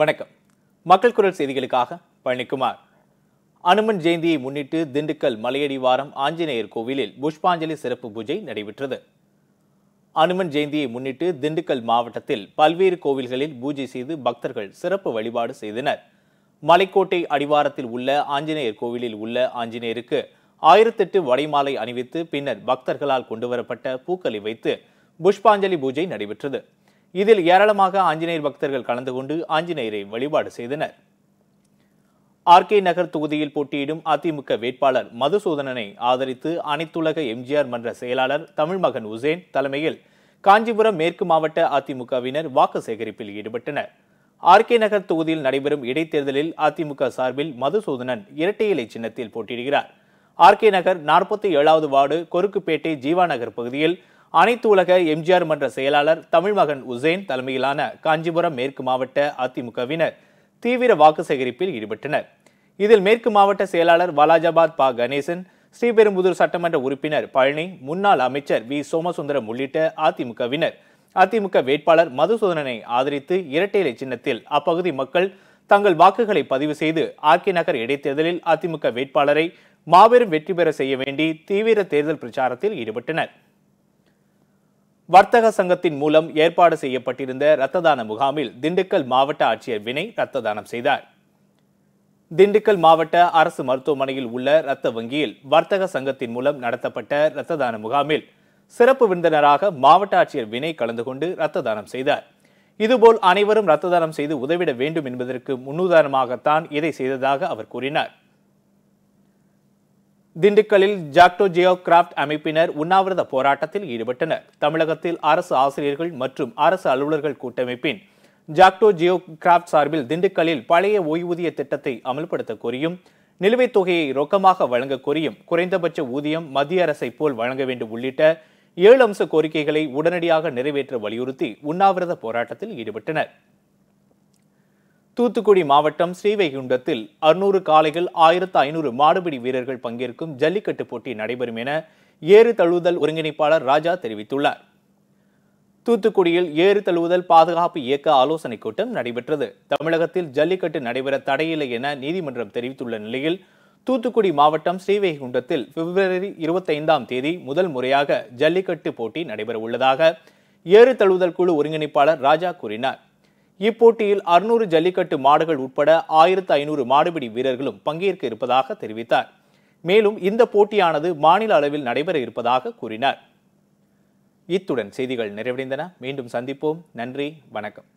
வணக்கம் மக்கள் குரல் செய்திகளுக்காக பழனிக்குமார் அனுமன் ஜெயந்தியை முன்னிட்டு திண்டுக்கல் மலையடிவாரம் ஆஞ்சநேயர் கோவிலில் புஷ்பாஞ்சலி சிறப்பு பூஜை நடைபெற்றது அனுமன் ஜெயந்தியை முன்னிட்டு திண்டுக்கல் மாவட்டத்தில் பல்வேறு கோவில்களில் பூஜை செய்து பக்தர்கள் சிறப்பு வழிபாடு செய்தனர் மலைக்கோட்டை அடிவாரத்தில் உள்ள ஆஞ்சநேயர் கோவிலில் உள்ள ஆஞ்சநேயருக்கு ஆயிரத்தெட்டு வடைமாலை அணிவித்து பின்னர் பக்தர்களால் கொண்டுவரப்பட்ட பூக்களை வைத்து புஷ்பாஞ்சலி பூஜை நடைபெற்றது இதில் ஏராளமாக ஆஞ்சநேயர் பக்தர்கள் கலந்து கொண்டு ஆஞ்சநேயரை வழிபாடு செய்தனர் ஆர்கே நகர் தொகுதியில் போட்டியிடும் அதிமுக வேட்பாளர் மதுசூதனனை ஆதரித்து அனைத்துலக எம்ஜிஆர் மன்ற செயலாளர் தமிழ்மகன் உசேன் தலைமையில் காஞ்சிபுரம் மேற்கு மாவட்ட அதிமுகவினர் வாக்கு சேகரிப்பில் ஈடுபட்டனர் ஆர்கே நகர் தொகுதியில் நடைபெறும் இடைத்தேர்தலில் அதிமுக சார்பில் மதுசூதனன் இரட்டை இலை சின்னத்தில் போட்டியிடுகிறார் ஆர்கே நகர் நாற்பத்தி ஏழாவது வார்டு கொருக்குப்பேட்டை ஜீவா நகர் பகுதியில் அனைத்து உலக எம்ஜிஆர் மன்ற செயலாளர் தமிழ்மகன் உசேன் தலைமையிலான காஞ்சிபுரம் மேற்கு மாவட்ட அதிமுகவினர் தீவிர வாக்கு சேகரிப்பில் ஈடுபட்டனர் இதில் மேற்கு மாவட்ட செயலாளர் வாலாஜாபாத் பா கணேசன் ஸ்ரீபெரும்புதூர் சட்டமன்ற உறுப்பினர் பழனி முன்னாள் அமைச்சர் வி சோமசுந்தரம் உள்ளிட்ட அதிமுகவினர் அதிமுக வேட்பாளர் மதுசூதனனை ஆதரித்து இலை சின்னத்தில் அப்பகுதி மக்கள் தங்கள் வாக்குகளை பதிவு செய்து ஆர்கே நகர் இடைத்தேர்தலில் அதிமுக வேட்பாளரை மாபெரும் வெற்றி பெற செய்ய வேண்டி தீவிர தேர்தல் பிரச்சாரத்தில் ஈடுபட்டனர் வர்த்தக சங்கத்தின் மூலம் ஏற்பாடு செய்யப்பட்டிருந்த இரத்த தான முகாமில் திண்டுக்கல் மாவட்ட ஆட்சியர் வினை இரத்த தானம் செய்தார் திண்டுக்கல் மாவட்ட அரசு மருத்துவமனையில் உள்ள இரத்த வங்கியில் வர்த்தக சங்கத்தின் மூலம் நடத்தப்பட்ட இரத்த தான முகாமில் சிறப்பு விருந்தினராக மாவட்ட ஆட்சியர் வினை கலந்து கொண்டு இரத்த தானம் செய்தார் இதுபோல் அனைவரும் இரத்த தானம் செய்து உதவிட வேண்டும் என்பதற்கு முன்னுதாரணமாகத்தான் இதை செய்ததாக அவர் கூறினார் திண்டுக்கல்லில் ஜாக்டோ ஜியோ கிராஃப்ட் அமைப்பினர் உண்ணாவிரத போராட்டத்தில் ஈடுபட்டனர் தமிழகத்தில் அரசு ஆசிரியர்கள் மற்றும் அரசு அலுவலர்கள் கூட்டமைப்பின் ஜாக்டோ ஜியோ கிராஃப்ட் சார்பில் திண்டுக்கல்லில் பழைய ஓய்வூதிய திட்டத்தை அமல்படுத்த கோரியும் நிலுவைத் தொகையை ரொக்கமாக வழங்க கோரியும் குறைந்தபட்ச ஊதியம் மத்திய அரசை போல் வழங்க வேண்டும் உள்ளிட்ட ஏழு அம்ச கோரிக்கைகளை உடனடியாக நிறைவேற்ற வலியுறுத்தி உண்ணாவிரத போராட்டத்தில் ஈடுபட்டனர் தூத்துக்குடி மாவட்டம் ஸ்ரீவைகுண்டத்தில் அறுநூறு காலைகள் ஆயிரத்து ஐநூறு மாடுபிடி வீரர்கள் பங்கேற்கும் ஜல்லிக்கட்டு போட்டி நடைபெறும் என ஏறு தழுவுதல் ஒருங்கிணைப்பாளர் ராஜா தெரிவித்துள்ளார் தூத்துக்குடியில் ஏறு தழுவுதல் பாதுகாப்பு இயக்க ஆலோசனைக் கூட்டம் நடைபெற்றது தமிழகத்தில் ஜல்லிக்கட்டு நடைபெற தடையில்லை என நீதிமன்றம் தெரிவித்துள்ள நிலையில் தூத்துக்குடி மாவட்டம் ஸ்ரீவைகுண்டத்தில் பிப்ரவரி இருபத்தைந்தாம் தேதி முதல் முறையாக ஜல்லிக்கட்டு போட்டி நடைபெற உள்ளதாக ஏறு தழுவுதல் குழு ஒருங்கிணைப்பாளர் ராஜா கூறினார் இப்போட்டியில் அறுநூறு ஜல்லிக்கட்டு மாடுகள் உட்பட ஆயிரத்து ஐநூறு மாடுபிடி வீரர்களும் பங்கேற்க இருப்பதாக தெரிவித்தார் மேலும் இந்த போட்டியானது மாநில அளவில் நடைபெற இருப்பதாக கூறினார் இத்துடன் செய்திகள் நிறைவடைந்தன மீண்டும் சந்திப்போம் நன்றி வணக்கம்